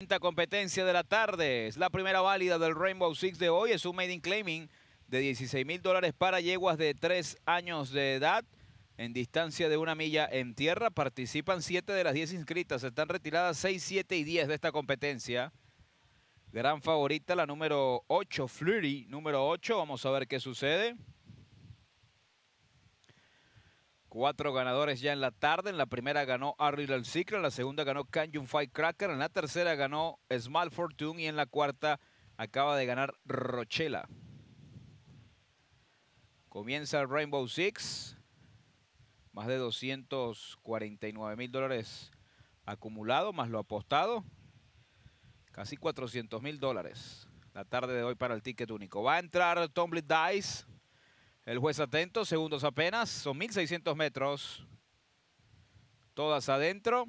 Quinta competencia de la tarde, es la primera válida del Rainbow Six de hoy, es un made in claiming de 16 mil dólares para yeguas de 3 años de edad en distancia de una milla en tierra. Participan 7 de las 10 inscritas, están retiradas 6, 7 y 10 de esta competencia. Gran favorita la número 8, Fleury, número 8, vamos a ver qué sucede. Cuatro ganadores ya en la tarde. En la primera ganó Arryl El en la segunda ganó Canyon Fight Cracker, en la tercera ganó Small Fortune y en la cuarta acaba de ganar Rochela. Comienza Rainbow Six. Más de 249 mil dólares acumulado, más lo apostado. Casi 400 mil dólares. La tarde de hoy para el ticket único. Va a entrar Tomlin Dice. El juez atento, segundos apenas, son 1.600 metros. Todas adentro.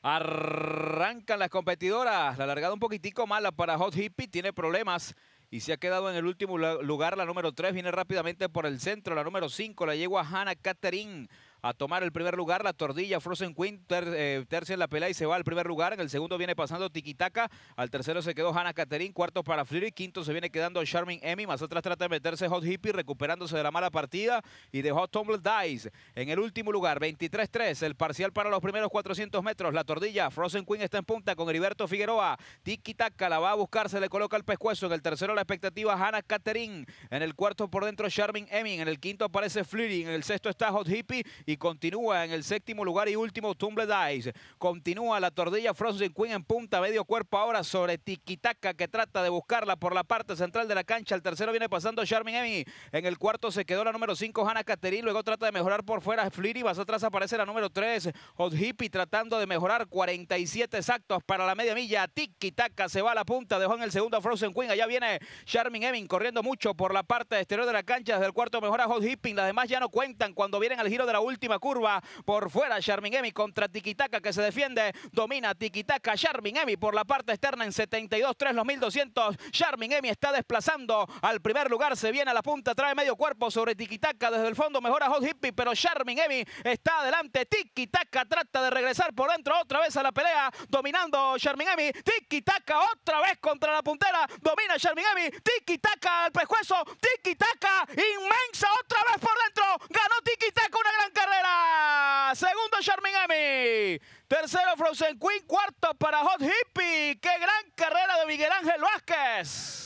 Arrancan las competidoras. La largada un poquitico mala para Hot Hippie. Tiene problemas y se ha quedado en el último lugar. La número 3 viene rápidamente por el centro. La número 5 la yegua Hannah Catherine a tomar el primer lugar. La tordilla Frozen Queen eh, tercia en la pelea y se va al primer lugar. En el segundo viene pasando Tikitaka. Al tercero se quedó Hannah Caterin. Cuarto para Fleury. Quinto se viene quedando Charming Emmy. Más atrás trata de meterse Hot Hippie recuperándose de la mala partida y de Hot Tumble Dice en el último lugar. 23-3 el parcial para los primeros 400 metros. La tordilla Frozen Queen está en punta con Heriberto Figueroa. Tikitaka la va a buscar. Se le coloca el pescuezo. En el tercero la expectativa Hannah Caterin. En el cuarto por dentro Charming Emmy. En el quinto aparece Fleury. En el sexto está Hot Hippie y continúa en el séptimo lugar y último Tumble Dice. Continúa la tordilla Frozen Queen en punta, medio cuerpo ahora sobre Tikitaka que trata de buscarla por la parte central de la cancha. El tercero viene pasando Sharmin Emi. En el cuarto se quedó la número 5 Hannah Caterin. Luego trata de mejorar por fuera Fliri. Vas atrás aparece la número 3 Hot Hippie tratando de mejorar 47 exactos para la media milla. Tikitaka se va a la punta. Dejó en el segundo a Frozen Queen. Allá viene Sharmin Emin corriendo mucho por la parte exterior de la cancha. Desde el cuarto mejora Hot Hippie. Las demás ya no cuentan cuando vienen al giro de la última última curva. Por fuera, Emi contra Tikitaka que se defiende. Domina Tikitaka. Emi por la parte externa en 72-3, los 1200. Emi está desplazando al primer lugar. Se viene a la punta, trae medio cuerpo sobre Tikitaka. Desde el fondo mejora Hot Hippie, pero Emi está adelante. Tikitaka trata de regresar por dentro otra vez a la pelea. Dominando Emi, Tikitaka otra vez contra la puntera. Domina Emi, Tikitaka al pescuezo. Tikitaka inmensa otra vez por dentro. Ganó Tikitaka. Tercero Frozen Queen, cuarto para Hot Hippie. ¡Qué gran carrera de Miguel Ángel Vázquez!